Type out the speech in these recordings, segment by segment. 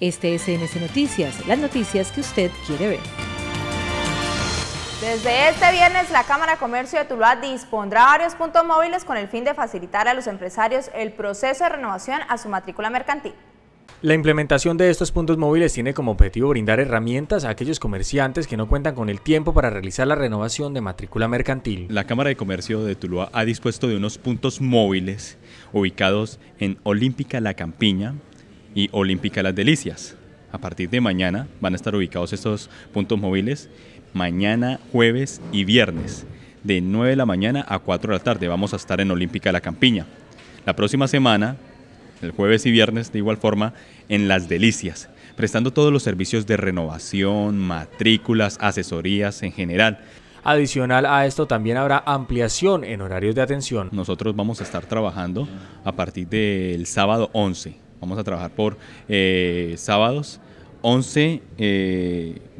Este es NC Noticias, las noticias que usted quiere ver. Desde este viernes, la Cámara de Comercio de Tuluá dispondrá varios puntos móviles con el fin de facilitar a los empresarios el proceso de renovación a su matrícula mercantil. La implementación de estos puntos móviles tiene como objetivo brindar herramientas a aquellos comerciantes que no cuentan con el tiempo para realizar la renovación de matrícula mercantil. La Cámara de Comercio de Tuluá ha dispuesto de unos puntos móviles ubicados en Olímpica La Campiña, y Olímpica Las Delicias. A partir de mañana van a estar ubicados estos puntos móviles, mañana, jueves y viernes, de 9 de la mañana a 4 de la tarde. Vamos a estar en Olímpica La Campiña. La próxima semana, el jueves y viernes, de igual forma, en Las Delicias, prestando todos los servicios de renovación, matrículas, asesorías en general. Adicional a esto también habrá ampliación en horarios de atención. Nosotros vamos a estar trabajando a partir del sábado 11 Vamos a trabajar por eh, sábados 11,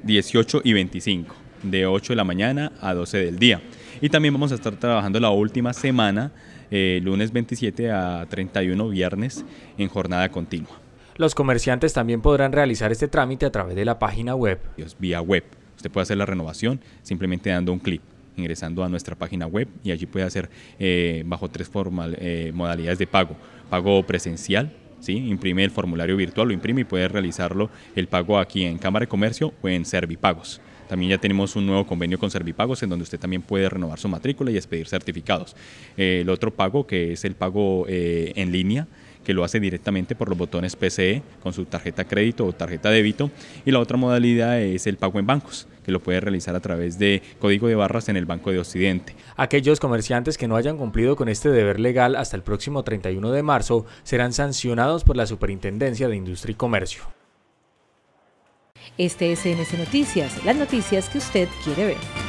18 eh, y 25, de 8 de la mañana a 12 del día. Y también vamos a estar trabajando la última semana, eh, lunes 27 a 31 viernes, en jornada continua. Los comerciantes también podrán realizar este trámite a través de la página web. vía web. Usted puede hacer la renovación simplemente dando un clic ingresando a nuestra página web y allí puede hacer bajo tres modalidades de pago. Pago presencial, ¿sí? Imprime el formulario virtual, lo imprime y puede realizarlo el pago aquí en Cámara de Comercio o en Servipagos. También ya tenemos un nuevo convenio con Servipagos en donde usted también puede renovar su matrícula y expedir certificados. Eh, el otro pago que es el pago eh, en línea que lo hace directamente por los botones PCE con su tarjeta crédito o tarjeta débito y la otra modalidad es el pago en bancos que lo puede realizar a través de código de barras en el Banco de Occidente. Aquellos comerciantes que no hayan cumplido con este deber legal hasta el próximo 31 de marzo serán sancionados por la Superintendencia de Industria y Comercio. Este es Noticias, las noticias que usted quiere ver.